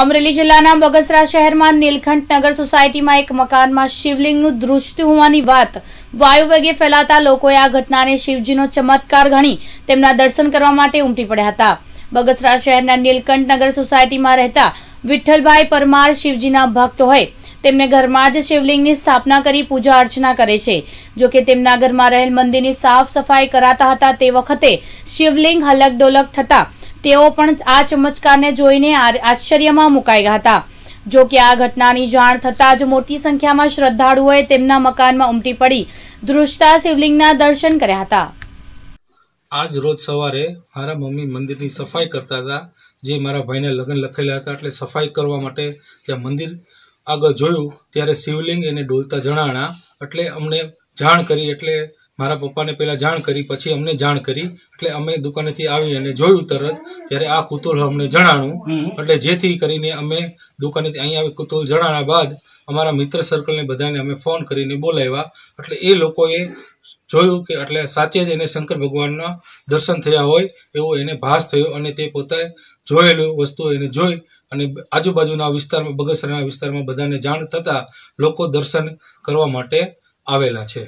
અમરેલી જિલ્લાના બગસરા શહેરમાં નીલકંઠ નગર સોસાયટીમાં એક મકાનમાં શિવલિંગનું ધ્રુજતું હોવાની વાત વાયુવેગે ફેલાતા લોકોએ આ ઘટનાને શિવજીનો ચમત્કાર ગણી તેમના દર્શન કરવા માટે ઉમટી પડ્યા હતા બગસરા શહેરના નીલકંઠ નગર સોસાયટીમાં રહેતા વિઠ્ઠલભાઈ પરમાર શિવજીના ભક્ત હોય તેમને ઘરમાં જ શિવલિંગની સ્થાપના કરી પૂજા અર્ચના કરે છે જોકે તેમના ઘરમાં રહેલ મંદિરની સાફ સફાઈ કરાતા હતા તે વખતે શિવલિંગ હલક ડોલક થતાં તેઓ પણ આ ચમત્કારને જોઈને આશ્ચર્યમાં મુકાઈ ગયા હતા જો કે આ ઘટનાની જાણ થતાં જ મોટી સંખ્યામાં શ્રદ્ધાળુઓએ તેમના મકાનમાં ઉમટી પડી ધ્રુજતા શિવલિંગના દર્શન કર્યા હતા આજ રોજ સવારે મારા મમ્મી મંદિરની સફાઈ કરતા હતા જે મારા ભાઈને લગ્ન લખેલા હતા એટલે સફાઈ કરવા માટે ત્યાં મંદિર આગળ જોયું ત્યારે શિવલિંગ એને ડોલતા જણાણા એટલે અમને જાણ કરી એટલે મારા પપ્પાને પહેલાં જાણ કરી પછી અમને જાણ કરી એટલે અમે દુકાનેથી આવી અને જોયું તરત ત્યારે આ કુતુલ અમને જણાણું એટલે જેથી કરીને અમે દુકાનેથી અહીં આવી કુતુલ જણાવ્યા બાદ અમારા મિત્ર સર્કલને બધાને અમે ફોન કરીને બોલાવ્યા એટલે એ લોકોએ જોયું કે એટલે સાચે જ એને શંકર ભગવાનના દર્શન થયા હોય એવો એને ભાસ થયો અને તે પોતાએ જોયેલું વસ્તુ એને જોઈ અને આજુબાજુના વિસ્તારમાં બગસરાના વિસ્તારમાં બધાને જાણ થતાં લોકો દર્શન કરવા માટે આવેલા છે